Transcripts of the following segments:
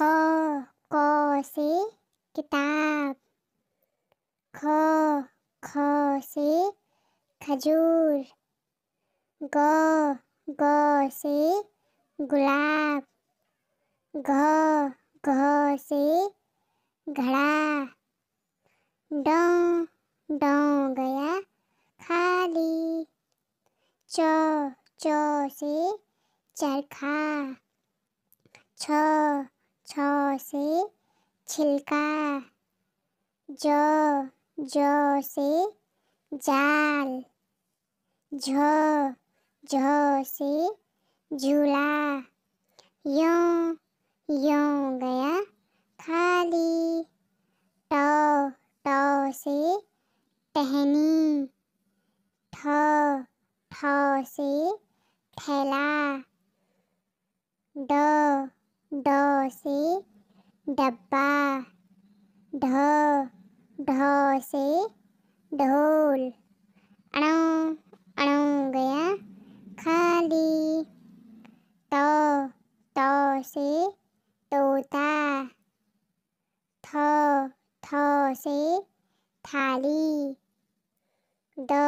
क क से किताब ख ख से खजूर ग ग से गुलाब घ घ से घड़ा ड ड गया खाली च च से चरखा छ छ से छिलका ज ज से जाल झ झ से झूला यो यो गया खाली ट ट से टहनी ठ ठ से ठेला ड डो से डब्बा ढ ढ से ढोल अणु अणु गया खाली तो तो से तोता थ थ से थाली द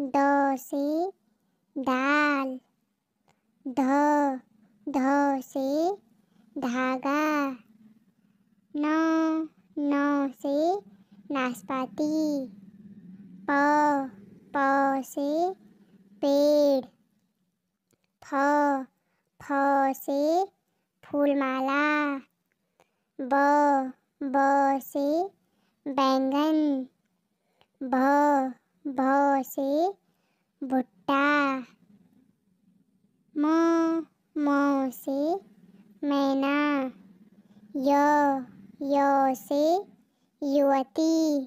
द से दाल ध ध से धागा नौ नौ से नाशपाती प प से पेड़ फ फ से फूलमाला ब ब से बैंगन भ भ से भुट्टा म म से मैना य यो से युवती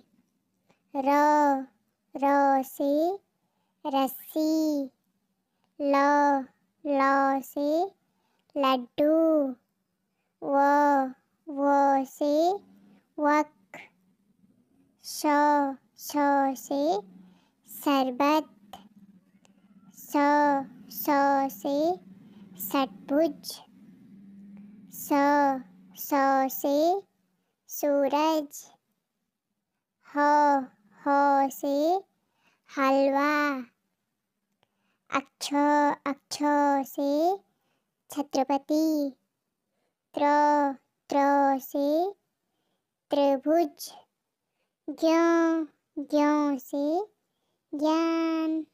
रो रो से रस्सी ल ल से लड्डू व व से वक शो शो से शरबत स शो से सटभुज सो से सूरज हो हो से हलवा अक्षो अक्षो से छत्रपति त्र त्र से त्रिभुज ज्ञ ज्ञ से ज्ञान